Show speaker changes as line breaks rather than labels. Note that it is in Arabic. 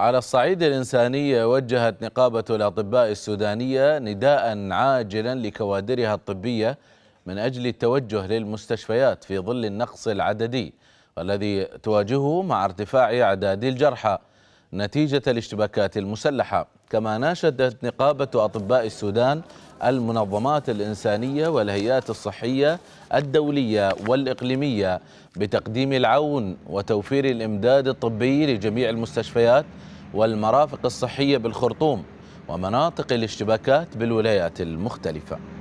على الصعيد الإنساني وجهت نقابة الأطباء السودانية نداء عاجلا لكوادرها الطبية من أجل التوجه للمستشفيات في ظل النقص العددي الذي تواجهه مع ارتفاع أعداد الجرحى نتيجة الاشتباكات المسلحة كما ناشدت نقابة أطباء السودان المنظمات الإنسانية والهيئات الصحية الدولية والإقليمية بتقديم العون وتوفير الإمداد الطبي لجميع المستشفيات والمرافق الصحية بالخرطوم ومناطق الاشتباكات بالولايات المختلفة